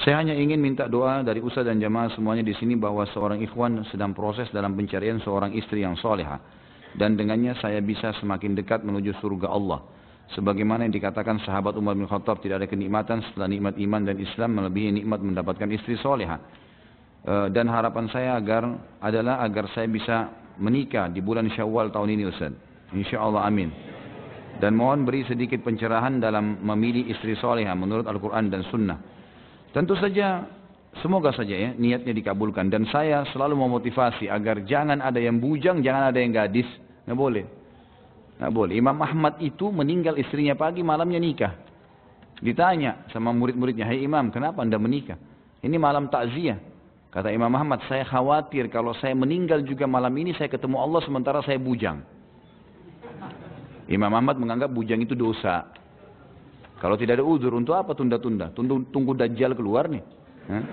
Saya hanya ingin minta doa dari Ustaz dan jamaah semuanya di sini bahwa seorang ikhwan sedang proses dalam pencarian seorang istri yang soleha. Dan dengannya saya bisa semakin dekat menuju surga Allah. Sebagaimana yang dikatakan sahabat Umar bin Khattab tidak ada kenikmatan setelah nikmat iman dan Islam melebihi nikmat mendapatkan istri soleha. E, dan harapan saya agar adalah agar saya bisa menikah di bulan Syawal tahun ini Ustaz. Insya Allah amin. Dan mohon beri sedikit pencerahan dalam memilih istri soleha menurut Al-Quran dan Sunnah. Tentu saja semoga saja ya niatnya dikabulkan dan saya selalu memotivasi agar jangan ada yang bujang, jangan ada yang gadis. Nggak boleh. Nggak boleh. Imam Ahmad itu meninggal istrinya pagi, malamnya nikah. Ditanya sama murid-muridnya, "Hai hey Imam, kenapa Anda menikah?" Ini malam takziah. Kata Imam Ahmad, saya khawatir kalau saya meninggal juga malam ini saya ketemu Allah sementara saya bujang. Imam Ahmad menganggap bujang itu dosa. Kalau tidak ada udur, untuk apa tunda-tunda? Tunggu, tunggu dajjal keluar nih. Hah?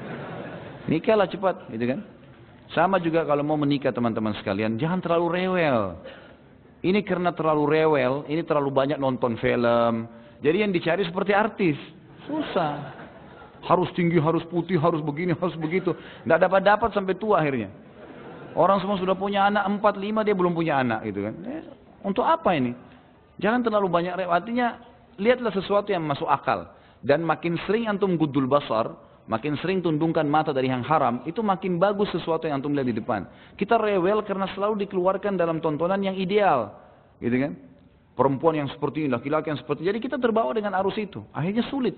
Nikahlah cepat, gitu kan? Sama juga kalau mau menikah teman-teman sekalian, jangan terlalu rewel. Ini karena terlalu rewel, ini terlalu banyak nonton film. Jadi yang dicari seperti artis. Susah. Harus tinggi, harus putih, harus begini, harus begitu. Tidak dapat-dapat sampai tua akhirnya. Orang semua sudah punya anak, empat, lima, dia belum punya anak gitu kan. Eh, untuk apa ini? Jangan terlalu banyak rewel. Artinya lihatlah sesuatu yang masuk akal. Dan makin sering antum gudul basar, makin sering tundungkan mata dari yang haram, itu makin bagus sesuatu yang antum lihat di depan. Kita rewel karena selalu dikeluarkan dalam tontonan yang ideal. Gitu kan? Perempuan yang seperti ini, laki-laki yang seperti ini. Jadi kita terbawa dengan arus itu. Akhirnya sulit.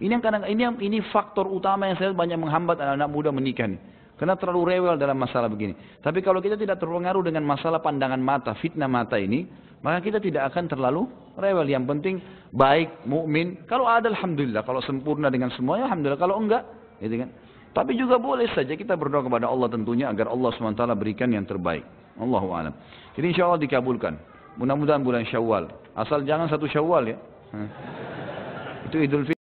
Ini yang kadang ini yang, ini faktor utama yang saya banyak menghambat anak-anak muda menikah nih. Karena terlalu rewel dalam masalah begini. Tapi kalau kita tidak terpengaruh dengan masalah pandangan mata, fitnah mata ini, maka kita tidak akan terlalu rewel. Yang penting baik, mukmin. Kalau ada alhamdulillah, kalau sempurna dengan semuanya alhamdulillah. Kalau enggak, gitu kan. Tapi juga boleh saja kita berdoa kepada Allah tentunya agar Allah SWT berikan yang terbaik. Allahu alam. Jadi insya Allah dikabulkan. Mudah-mudahan bulan Syawal. Asal jangan satu Syawal ya. Itu Idul Fitri.